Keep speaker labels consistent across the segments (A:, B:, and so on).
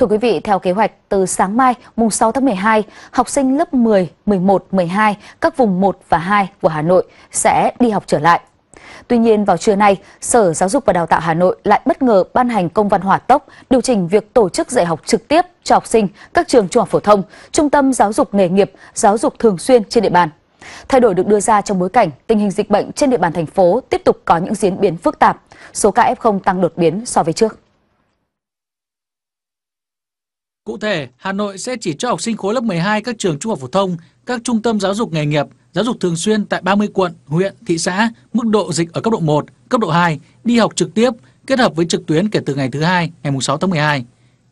A: Thưa quý vị, theo kế hoạch, từ sáng mai, mùng 6 tháng 12, học sinh lớp 10, 11, 12, các vùng 1 và 2 của Hà Nội sẽ đi học trở lại. Tuy nhiên, vào trưa nay, Sở Giáo dục và Đào tạo Hà Nội lại bất ngờ ban hành công văn hỏa tốc điều chỉnh việc tổ chức dạy học trực tiếp cho học sinh các trường trung học phổ thông, trung tâm giáo dục nghề nghiệp, giáo dục thường xuyên trên địa bàn. Thay đổi được đưa ra trong bối cảnh tình hình dịch bệnh trên địa bàn thành phố tiếp tục có những diễn biến phức tạp, số ca F0 tăng đột biến so với trước.
B: Cụ thể, Hà Nội sẽ chỉ cho học sinh khối lớp 12 các trường trung học phổ thông, các trung tâm giáo dục nghề nghiệp, giáo dục thường xuyên tại 30 quận, huyện, thị xã, mức độ dịch ở cấp độ 1, cấp độ 2, đi học trực tiếp kết hợp với trực tuyến kể từ ngày thứ hai, ngày 6 tháng 12.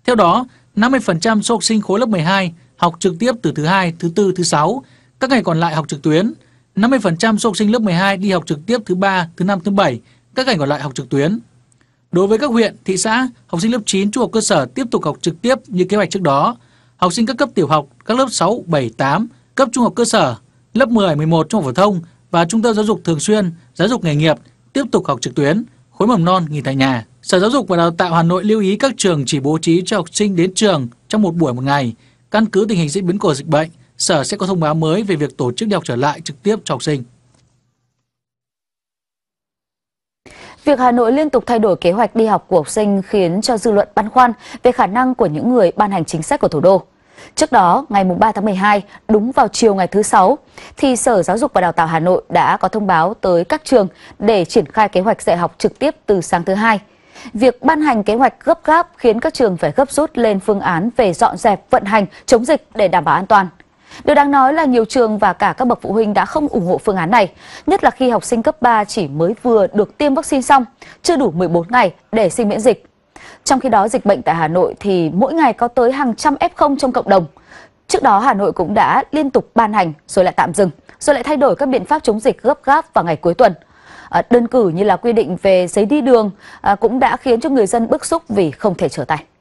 B: Theo đó, 50% số học sinh khối lớp 12 học trực tiếp từ thứ hai, thứ tư, thứ sáu, các ngày còn lại học trực tuyến. 50% số học sinh lớp 12 đi học trực tiếp thứ ba, thứ năm, thứ bảy, các ngày còn lại học trực tuyến. Đối với các huyện, thị xã, học sinh lớp 9 trung học cơ sở tiếp tục học trực tiếp như kế hoạch trước đó. Học sinh các cấp tiểu học, các lớp 6, 7, 8, cấp trung học cơ sở, lớp 10, 11 trung học phổ thông và trung tâm giáo dục thường xuyên, giáo dục nghề nghiệp tiếp tục học trực tuyến, khối mầm non nghỉ tại nhà. Sở Giáo dục và Đào tạo Hà Nội lưu ý các trường chỉ bố trí cho học sinh đến trường trong một buổi một ngày. Căn cứ tình hình diễn biến của dịch bệnh, Sở sẽ có thông báo mới về việc tổ chức đi học trở lại trực tiếp cho học sinh.
A: Việc Hà Nội liên tục thay đổi kế hoạch đi học của học sinh khiến cho dư luận băn khoăn về khả năng của những người ban hành chính sách của thủ đô. Trước đó, ngày 3 tháng 12, đúng vào chiều ngày thứ Sáu, thì Sở Giáo dục và Đào tạo Hà Nội đã có thông báo tới các trường để triển khai kế hoạch dạy học trực tiếp từ sáng thứ Hai. Việc ban hành kế hoạch gấp gáp khiến các trường phải gấp rút lên phương án về dọn dẹp, vận hành, chống dịch để đảm bảo an toàn. Điều đáng nói là nhiều trường và cả các bậc phụ huynh đã không ủng hộ phương án này, nhất là khi học sinh cấp 3 chỉ mới vừa được tiêm vaccine xong, chưa đủ 14 ngày để sinh miễn dịch. Trong khi đó, dịch bệnh tại Hà Nội thì mỗi ngày có tới hàng trăm F0 trong cộng đồng. Trước đó, Hà Nội cũng đã liên tục ban hành rồi lại tạm dừng, rồi lại thay đổi các biện pháp chống dịch gấp gáp vào ngày cuối tuần. À, đơn cử như là quy định về giấy đi đường à, cũng đã khiến cho người dân bức xúc vì không thể trở tay.